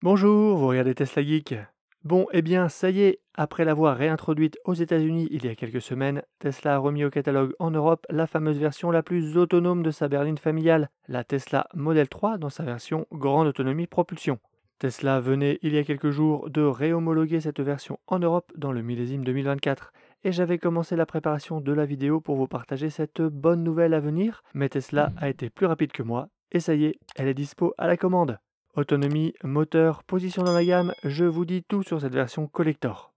Bonjour, vous regardez Tesla Geek. Bon, et eh bien, ça y est, après l'avoir réintroduite aux États-Unis il y a quelques semaines, Tesla a remis au catalogue en Europe la fameuse version la plus autonome de sa berline familiale, la Tesla Model 3 dans sa version grande autonomie propulsion. Tesla venait il y a quelques jours de réhomologuer cette version en Europe dans le millésime 2024 et j'avais commencé la préparation de la vidéo pour vous partager cette bonne nouvelle à venir, mais Tesla a été plus rapide que moi et ça y est, elle est dispo à la commande. Autonomie, moteur, position dans la gamme, je vous dis tout sur cette version collector.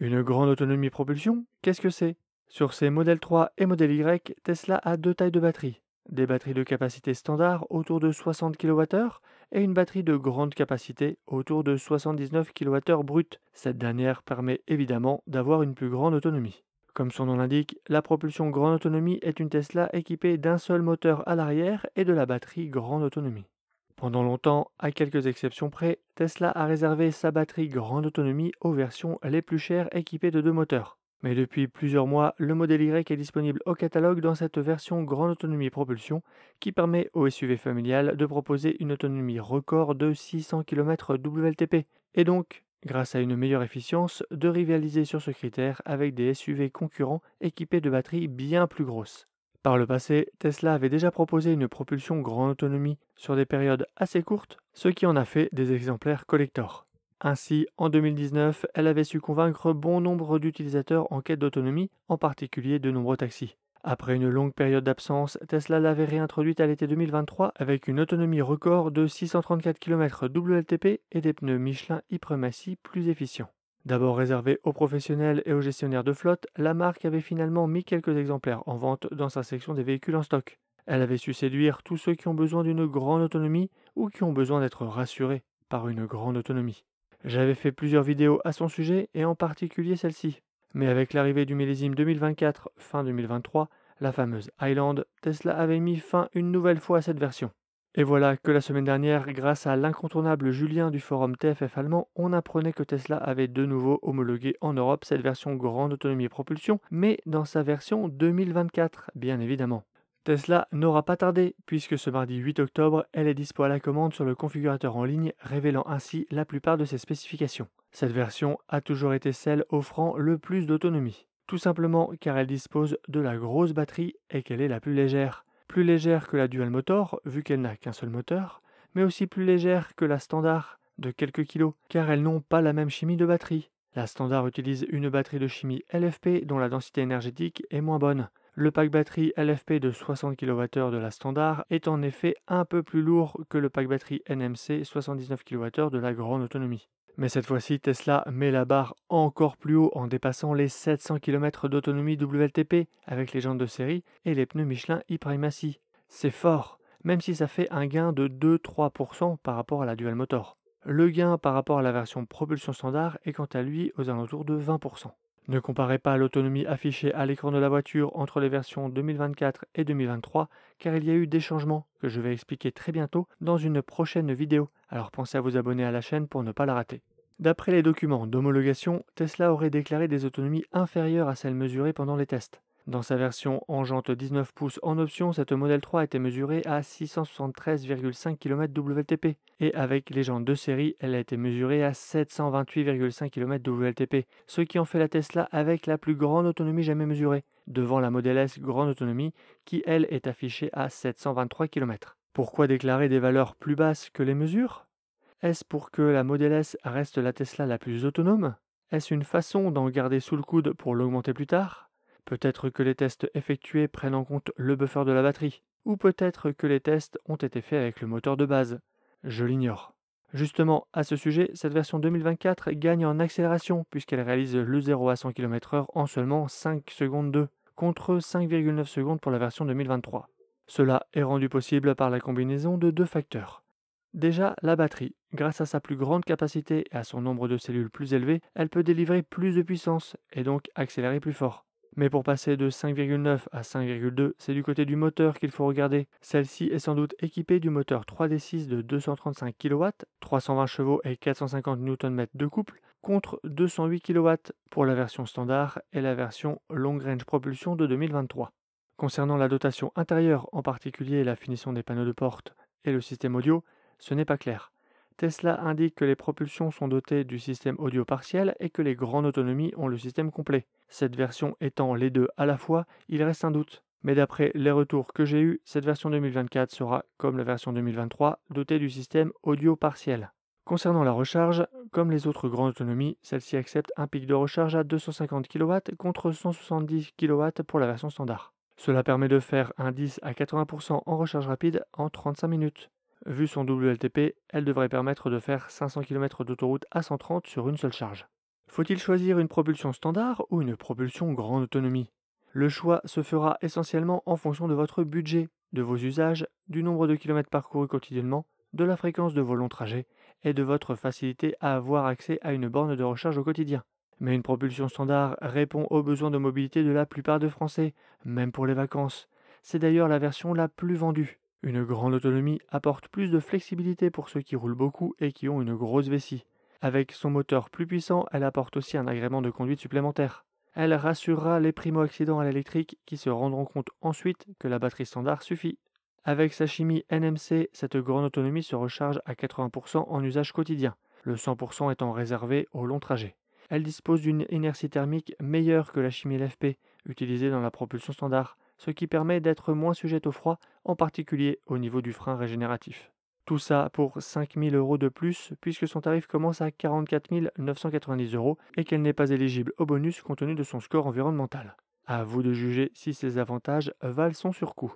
Une grande autonomie propulsion, qu'est-ce que c'est Sur ces modèles 3 et modèle Y, Tesla a deux tailles de batterie des batteries de capacité standard autour de 60 kWh et une batterie de grande capacité autour de 79 kWh brut. Cette dernière permet évidemment d'avoir une plus grande autonomie. Comme son nom l'indique, la propulsion grande autonomie est une Tesla équipée d'un seul moteur à l'arrière et de la batterie grande autonomie. Pendant longtemps, à quelques exceptions près, Tesla a réservé sa batterie grande autonomie aux versions les plus chères équipées de deux moteurs. Mais depuis plusieurs mois, le modèle Y est disponible au catalogue dans cette version grande autonomie propulsion qui permet au SUV familial de proposer une autonomie record de 600 km WLTP et donc, grâce à une meilleure efficience, de rivaliser sur ce critère avec des SUV concurrents équipés de batteries bien plus grosses. Par le passé, Tesla avait déjà proposé une propulsion grande autonomie sur des périodes assez courtes, ce qui en a fait des exemplaires collector. Ainsi, en 2019, elle avait su convaincre bon nombre d'utilisateurs en quête d'autonomie, en particulier de nombreux taxis. Après une longue période d'absence, Tesla l'avait réintroduite à l'été 2023 avec une autonomie record de 634 km WLTP et des pneus Michelin Hypermacy plus efficients. D'abord réservée aux professionnels et aux gestionnaires de flotte, la marque avait finalement mis quelques exemplaires en vente dans sa section des véhicules en stock. Elle avait su séduire tous ceux qui ont besoin d'une grande autonomie ou qui ont besoin d'être rassurés par une grande autonomie. J'avais fait plusieurs vidéos à son sujet et en particulier celle-ci. Mais avec l'arrivée du millésime 2024, fin 2023, la fameuse Highland, Tesla avait mis fin une nouvelle fois à cette version. Et voilà que la semaine dernière, grâce à l'incontournable Julien du forum TFF allemand, on apprenait que Tesla avait de nouveau homologué en Europe cette version grande autonomie et propulsion, mais dans sa version 2024, bien évidemment. Tesla n'aura pas tardé, puisque ce mardi 8 octobre, elle est dispo à la commande sur le configurateur en ligne, révélant ainsi la plupart de ses spécifications. Cette version a toujours été celle offrant le plus d'autonomie. Tout simplement car elle dispose de la grosse batterie et qu'elle est la plus légère. Plus légère que la Dual Motor, vu qu'elle n'a qu'un seul moteur, mais aussi plus légère que la standard, de quelques kilos, car elles n'ont pas la même chimie de batterie. La standard utilise une batterie de chimie LFP dont la densité énergétique est moins bonne. Le pack batterie LFP de 60 kWh de la standard est en effet un peu plus lourd que le pack batterie NMC 79 kWh de la grande autonomie. Mais cette fois-ci, Tesla met la barre encore plus haut en dépassant les 700 km d'autonomie WLTP avec les jantes de série et les pneus Michelin e-Primacy. C'est fort, même si ça fait un gain de 2-3% par rapport à la Dual Motor. Le gain par rapport à la version propulsion standard est quant à lui aux alentours de 20%. Ne comparez pas l'autonomie affichée à l'écran de la voiture entre les versions 2024 et 2023, car il y a eu des changements que je vais expliquer très bientôt dans une prochaine vidéo, alors pensez à vous abonner à la chaîne pour ne pas la rater. D'après les documents d'homologation, Tesla aurait déclaré des autonomies inférieures à celles mesurées pendant les tests. Dans sa version en jante 19 pouces en option, cette modèle 3 a été mesurée à 673,5 km WLTP et avec les jantes de série, elle a été mesurée à 728,5 km WLTP, ce qui en fait la Tesla avec la plus grande autonomie jamais mesurée, devant la Model S grande autonomie qui elle est affichée à 723 km. Pourquoi déclarer des valeurs plus basses que les mesures Est-ce pour que la Model S reste la Tesla la plus autonome Est-ce une façon d'en garder sous le coude pour l'augmenter plus tard Peut-être que les tests effectués prennent en compte le buffer de la batterie, ou peut-être que les tests ont été faits avec le moteur de base. Je l'ignore. Justement, à ce sujet, cette version 2024 gagne en accélération puisqu'elle réalise le 0 à 100 km/h en seulement 5 secondes 2, contre 5,9 secondes pour la version 2023. Cela est rendu possible par la combinaison de deux facteurs. Déjà, la batterie. Grâce à sa plus grande capacité et à son nombre de cellules plus élevé, elle peut délivrer plus de puissance et donc accélérer plus fort. Mais pour passer de 5,9 à 5,2, c'est du côté du moteur qu'il faut regarder. Celle-ci est sans doute équipée du moteur 3D6 de 235 kW, 320 chevaux et 450 Nm de couple, contre 208 kW pour la version standard et la version Long Range Propulsion de 2023. Concernant la dotation intérieure, en particulier la finition des panneaux de porte et le système audio, ce n'est pas clair. Tesla indique que les propulsions sont dotées du système audio partiel et que les grandes autonomies ont le système complet. Cette version étant les deux à la fois, il reste un doute. Mais d'après les retours que j'ai eus, cette version 2024 sera, comme la version 2023, dotée du système audio partiel. Concernant la recharge, comme les autres grandes autonomies, celle-ci accepte un pic de recharge à 250 kW contre 170 kW pour la version standard. Cela permet de faire un 10 à 80% en recharge rapide en 35 minutes. Vu son WLTP, elle devrait permettre de faire 500 km d'autoroute à 130 sur une seule charge. Faut-il choisir une propulsion standard ou une propulsion grande autonomie Le choix se fera essentiellement en fonction de votre budget, de vos usages, du nombre de kilomètres parcourus quotidiennement, de la fréquence de vos longs trajets et de votre facilité à avoir accès à une borne de recharge au quotidien. Mais une propulsion standard répond aux besoins de mobilité de la plupart de Français, même pour les vacances. C'est d'ailleurs la version la plus vendue. Une grande autonomie apporte plus de flexibilité pour ceux qui roulent beaucoup et qui ont une grosse vessie. Avec son moteur plus puissant, elle apporte aussi un agrément de conduite supplémentaire. Elle rassurera les primo-accidents à l'électrique qui se rendront compte ensuite que la batterie standard suffit. Avec sa chimie NMC, cette grande autonomie se recharge à 80% en usage quotidien, le 100% étant réservé aux longs trajets. Elle dispose d'une inertie thermique meilleure que la chimie LFP, utilisée dans la propulsion standard, ce qui permet d'être moins sujette au froid, en particulier au niveau du frein régénératif. Tout ça pour 5000 euros de plus, puisque son tarif commence à 44 990 euros et qu'elle n'est pas éligible au bonus compte tenu de son score environnemental. À vous de juger si ces avantages valent son surcoût.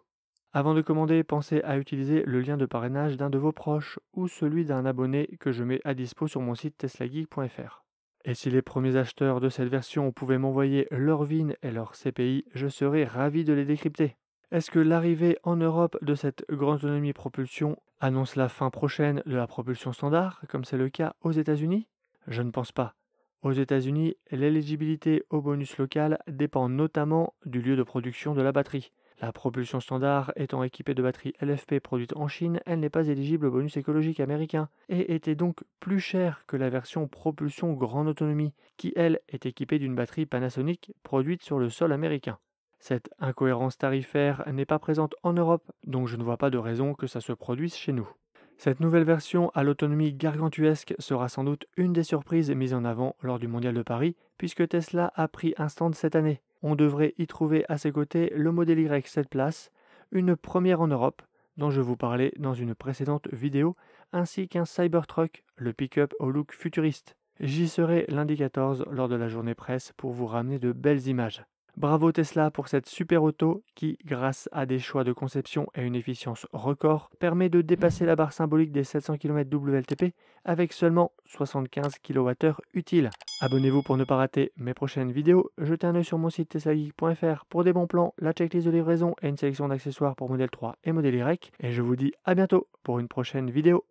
Avant de commander, pensez à utiliser le lien de parrainage d'un de vos proches ou celui d'un abonné que je mets à dispo sur mon site teslageek.fr. Et si les premiers acheteurs de cette version pouvaient m'envoyer leur VIN et leur CPI, je serais ravi de les décrypter. Est-ce que l'arrivée en Europe de cette grande autonomie propulsion annonce la fin prochaine de la propulsion standard, comme c'est le cas aux États-Unis Je ne pense pas. Aux États-Unis, l'éligibilité au bonus local dépend notamment du lieu de production de la batterie. La propulsion standard étant équipée de batteries LFP produites en Chine, elle n'est pas éligible au bonus écologique américain et était donc plus chère que la version propulsion grande autonomie, qui elle est équipée d'une batterie Panasonic produite sur le sol américain. Cette incohérence tarifaire n'est pas présente en Europe, donc je ne vois pas de raison que ça se produise chez nous. Cette nouvelle version à l'autonomie gargantuesque sera sans doute une des surprises mises en avant lors du Mondial de Paris, puisque Tesla a pris un stand cette année. On devrait y trouver à ses côtés le modèle Y 7 Place, une première en Europe, dont je vous parlais dans une précédente vidéo, ainsi qu'un Cybertruck, le pick-up au look futuriste. J'y serai lundi 14 lors de la journée presse pour vous ramener de belles images. Bravo Tesla pour cette super auto qui, grâce à des choix de conception et une efficience record, permet de dépasser la barre symbolique des 700 km WLTP avec seulement 75 kWh utiles. Abonnez-vous pour ne pas rater mes prochaines vidéos, jetez un oeil sur mon site teslageek.fr pour des bons plans, la checklist de livraison et une sélection d'accessoires pour modèle 3 et modèle Y, et je vous dis à bientôt pour une prochaine vidéo.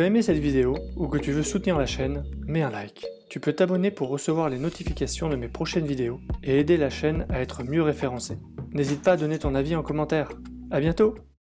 as aimé cette vidéo ou que tu veux soutenir la chaîne, mets un like. Tu peux t'abonner pour recevoir les notifications de mes prochaines vidéos et aider la chaîne à être mieux référencée. N'hésite pas à donner ton avis en commentaire. A bientôt